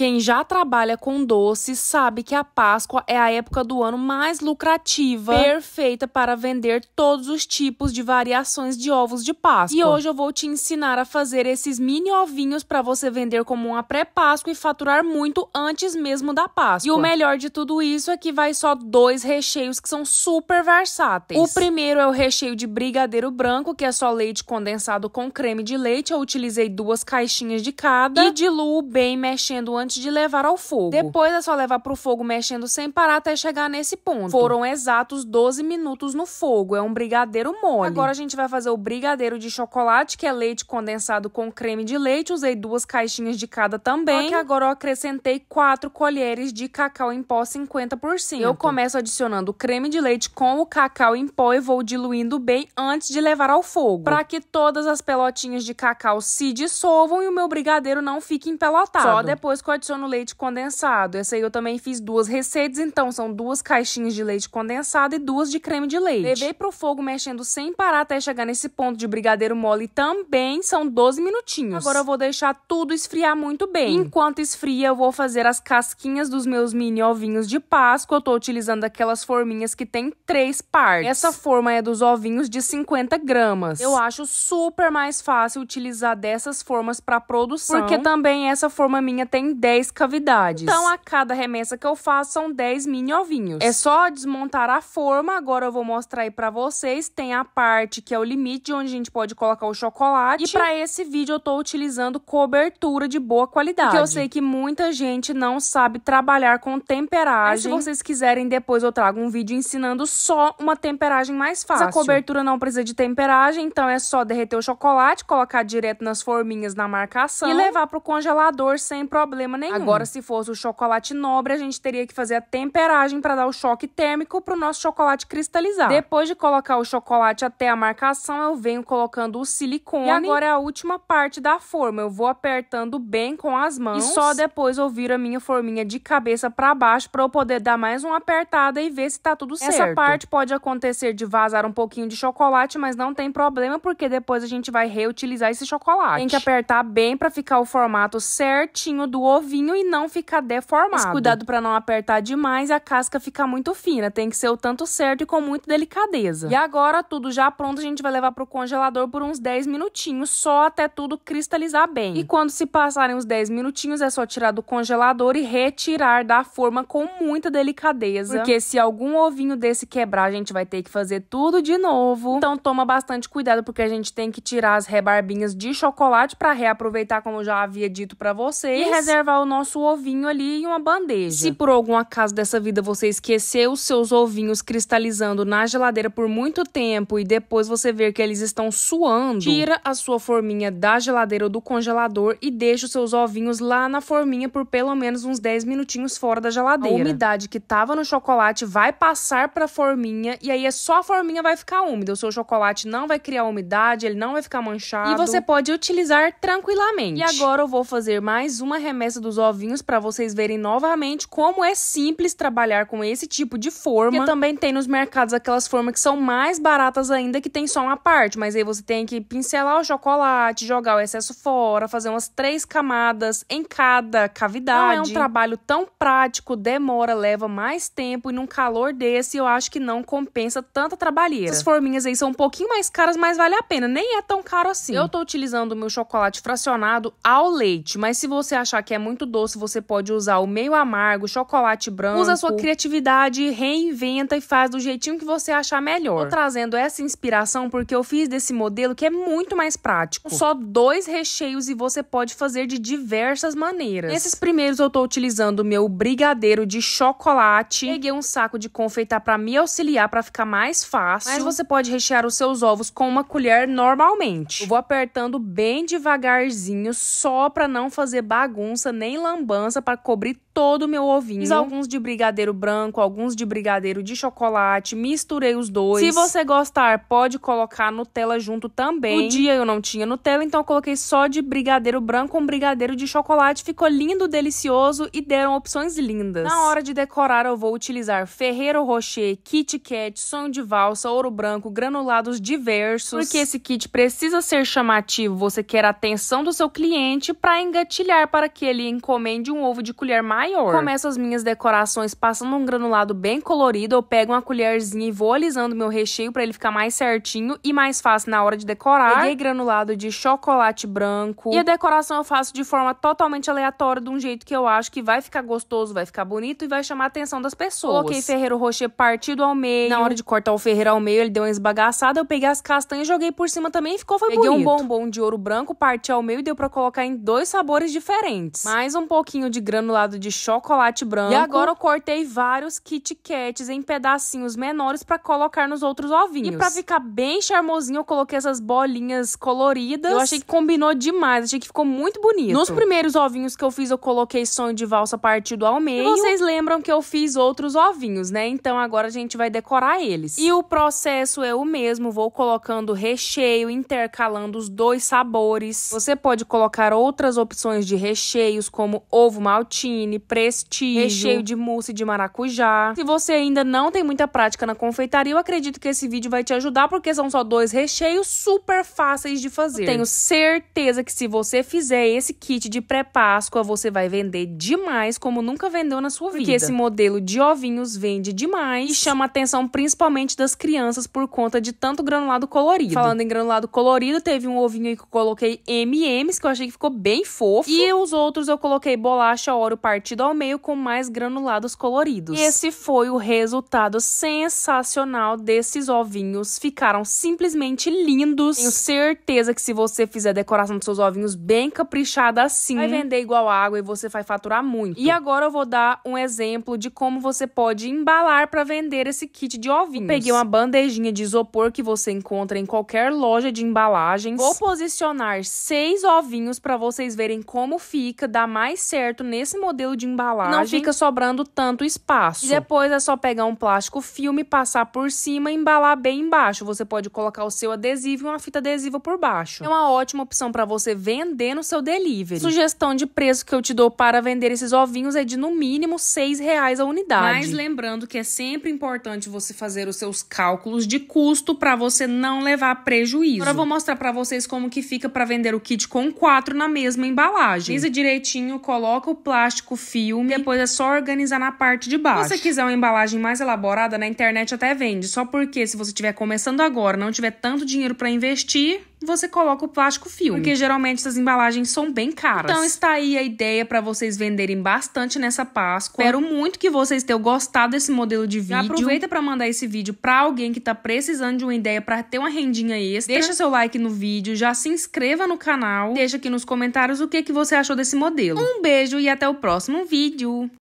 Quem já trabalha com doces sabe que a Páscoa é a época do ano mais lucrativa, perfeita para vender todos os tipos de variações de ovos de Páscoa. E hoje eu vou te ensinar a fazer esses mini ovinhos para você vender como uma pré-Páscoa e faturar muito antes mesmo da Páscoa. E o melhor de tudo isso é que vai só dois recheios que são super versáteis. O primeiro é o recheio de brigadeiro branco, que é só leite condensado com creme de leite. Eu utilizei duas caixinhas de cada e diluo bem mexendo antes antes de levar ao fogo. Depois é só levar pro fogo mexendo sem parar até chegar nesse ponto. Foram exatos 12 minutos no fogo. É um brigadeiro mole. Agora a gente vai fazer o brigadeiro de chocolate, que é leite condensado com creme de leite. Usei duas caixinhas de cada também. Só que agora eu acrescentei 4 colheres de cacau em pó 50%. Eu começo adicionando o creme de leite com o cacau em pó e vou diluindo bem antes de levar ao fogo, para que todas as pelotinhas de cacau se dissolvam e o meu brigadeiro não fique empelotado. Só depois que eu adiciono leite condensado. Essa aí eu também fiz duas receitas, então são duas caixinhas de leite condensado e duas de creme de leite. Levei pro fogo mexendo sem parar até chegar nesse ponto de brigadeiro mole também, são 12 minutinhos. Agora eu vou deixar tudo esfriar muito bem. Enquanto esfria, eu vou fazer as casquinhas dos meus mini ovinhos de Páscoa. Eu tô utilizando aquelas forminhas que tem três partes. Essa forma é dos ovinhos de 50 gramas. Eu acho super mais fácil utilizar dessas formas para produção, porque também essa forma minha tem 10 cavidades. Então, a cada remessa que eu faço, são 10 mini ovinhos. É só desmontar a forma. Agora eu vou mostrar aí pra vocês. Tem a parte que é o limite, de onde a gente pode colocar o chocolate. E pra esse vídeo, eu tô utilizando cobertura de boa qualidade. Porque eu sei que muita gente não sabe trabalhar com temperagem. Mas se vocês quiserem, depois eu trago um vídeo ensinando só uma temperagem mais fácil. Essa cobertura não precisa de temperagem, então é só derreter o chocolate, colocar direto nas forminhas na marcação e levar pro congelador sem problema problema nenhum. Agora, se fosse o chocolate nobre, a gente teria que fazer a temperagem para dar o choque térmico pro nosso chocolate cristalizar. Depois de colocar o chocolate até a marcação, eu venho colocando o silicone. E agora é a última parte da forma. Eu vou apertando bem com as mãos. E só depois eu viro a minha forminha de cabeça para baixo para eu poder dar mais uma apertada e ver se tá tudo certo. Essa parte pode acontecer de vazar um pouquinho de chocolate, mas não tem problema porque depois a gente vai reutilizar esse chocolate. Tem que apertar bem para ficar o formato certinho do ovo novinho e não ficar deformado. Mas cuidado para não apertar demais, a casca fica muito fina, tem que ser o tanto certo e com muita delicadeza. E agora tudo já pronto, a gente vai levar pro congelador por uns 10 minutinhos, só até tudo cristalizar bem. E quando se passarem os 10 minutinhos, é só tirar do congelador e retirar da forma com muita delicadeza, porque se algum ovinho desse quebrar, a gente vai ter que fazer tudo de novo. Então toma bastante cuidado porque a gente tem que tirar as rebarbinhas de chocolate para reaproveitar como eu já havia dito para vocês e reservar o nosso ovinho ali em uma bandeja. Se por algum acaso dessa vida você esqueceu os seus ovinhos cristalizando na geladeira por muito tempo e depois você ver que eles estão suando, tira a sua forminha da geladeira ou do congelador e deixa os seus ovinhos lá na forminha por pelo menos uns 10 minutinhos fora da geladeira. A umidade que tava no chocolate vai passar pra forminha e aí é só a forminha vai ficar úmida. O seu chocolate não vai criar umidade, ele não vai ficar manchado. E você pode utilizar tranquilamente. E agora eu vou fazer mais uma remessa dos ovinhos para vocês verem novamente como é simples trabalhar com esse tipo de forma. Porque também tem nos mercados aquelas formas que são mais baratas ainda, que tem só uma parte, mas aí você tem que pincelar o chocolate, jogar o excesso fora, fazer umas três camadas em cada cavidade. Não é um trabalho tão prático, demora, leva mais tempo e num calor desse eu acho que não compensa tanta trabalheira. Essas forminhas aí são um pouquinho mais caras, mas vale a pena, nem é tão caro assim. Eu tô utilizando o meu chocolate fracionado ao leite, mas se você achar que é muito muito doce, você pode usar o meio amargo, chocolate branco. Usa a sua criatividade, reinventa e faz do jeitinho que você achar melhor. Tô trazendo essa inspiração porque eu fiz desse modelo que é muito mais prático. Só dois recheios e você pode fazer de diversas maneiras. Nesses primeiros eu tô utilizando o meu brigadeiro de chocolate. Peguei um saco de confeitar para me auxiliar para ficar mais fácil. Mas você pode rechear os seus ovos com uma colher normalmente. Eu vou apertando bem devagarzinho só para não fazer bagunça nem lambança para cobrir todo o meu ovinho. Fiz alguns de brigadeiro branco, alguns de brigadeiro de chocolate, misturei os dois. Se você gostar, pode colocar Nutella junto também. o dia eu não tinha Nutella, então eu coloquei só de brigadeiro branco com brigadeiro de chocolate. Ficou lindo, delicioso e deram opções lindas. Na hora de decorar, eu vou utilizar Ferreiro Rocher, Kit Kat, Sonho de Valsa, Ouro Branco, granulados diversos. Porque esse kit precisa ser chamativo, você quer a atenção do seu cliente para engatilhar para que ele encomende um ovo de colher maior maior. Começo as minhas decorações passando um granulado bem colorido, eu pego uma colherzinha e vou alisando meu recheio para ele ficar mais certinho e mais fácil na hora de decorar. Peguei granulado de chocolate branco. E a decoração eu faço de forma totalmente aleatória, de um jeito que eu acho que vai ficar gostoso, vai ficar bonito e vai chamar a atenção das pessoas. Coloquei ferreiro rocher partido ao meio. Na hora de cortar o ferreiro ao meio, ele deu uma esbagaçada, eu peguei as castanhas e joguei por cima também e ficou foi peguei bonito. Peguei um bombom de ouro branco, parti ao meio e deu para colocar em dois sabores diferentes. Mais um pouquinho de granulado de de chocolate branco. E agora eu cortei vários Kit Kats em pedacinhos menores para colocar nos outros ovinhos. E para ficar bem charmosinho, eu coloquei essas bolinhas coloridas. Eu achei que combinou demais, achei que ficou muito bonito. Nos primeiros ovinhos que eu fiz, eu coloquei sonho de valsa partido ao meio. E vocês lembram que eu fiz outros ovinhos, né? Então agora a gente vai decorar eles. E o processo é o mesmo, vou colocando recheio, intercalando os dois sabores. Você pode colocar outras opções de recheios, como ovo maltine, prestígio, recheio é de mousse de maracujá. Se você ainda não tem muita prática na confeitaria, eu acredito que esse vídeo vai te ajudar, porque são só dois recheios super fáceis de fazer. Eu tenho certeza que se você fizer esse kit de pré-páscoa, você vai vender demais, como nunca vendeu na sua porque vida. Porque esse modelo de ovinhos vende demais e chama a atenção principalmente das crianças por conta de tanto granulado colorido. Falando em granulado colorido, teve um ovinho aí que eu coloquei M&M's, que eu achei que ficou bem fofo. E os outros eu coloquei bolacha, oro, parte partido ao meio com mais granulados coloridos. E esse foi o resultado sensacional desses ovinhos. Ficaram simplesmente lindos. Tenho certeza que se você fizer a decoração dos seus ovinhos bem caprichada assim, vai vender igual água e você vai faturar muito. E agora eu vou dar um exemplo de como você pode embalar para vender esse kit de ovinhos. Eu peguei uma bandejinha de isopor que você encontra em qualquer loja de embalagens. Vou posicionar seis ovinhos para vocês verem como fica, dá mais certo nesse modelo de embalagem. Não fica sobrando tanto espaço. E depois é só pegar um plástico filme, passar por cima e embalar bem embaixo. Você pode colocar o seu adesivo e uma fita adesiva por baixo. É uma ótima opção para você vender no seu delivery. Sugestão de preço que eu te dou para vender esses ovinhos é de no mínimo seis reais a unidade. Mas lembrando que é sempre importante você fazer os seus cálculos de custo para você não levar prejuízo. Agora eu vou mostrar para vocês como que fica para vender o kit com quatro na mesma embalagem. Pisa direitinho, coloca o plástico filme, depois é só organizar na parte de baixo. Se você quiser uma embalagem mais elaborada, na internet até vende, só porque se você estiver começando agora, não tiver tanto dinheiro para investir, você coloca o plástico filme, porque geralmente essas embalagens são bem caras. Então está aí a ideia para vocês venderem bastante nessa Páscoa. Espero muito que vocês tenham gostado desse modelo de vídeo. Aproveita para mandar esse vídeo para alguém que tá precisando de uma ideia para ter uma rendinha extra. Deixa seu like no vídeo, já se inscreva no canal, deixa aqui nos comentários o que que você achou desse modelo. Um beijo e até o próximo vídeo.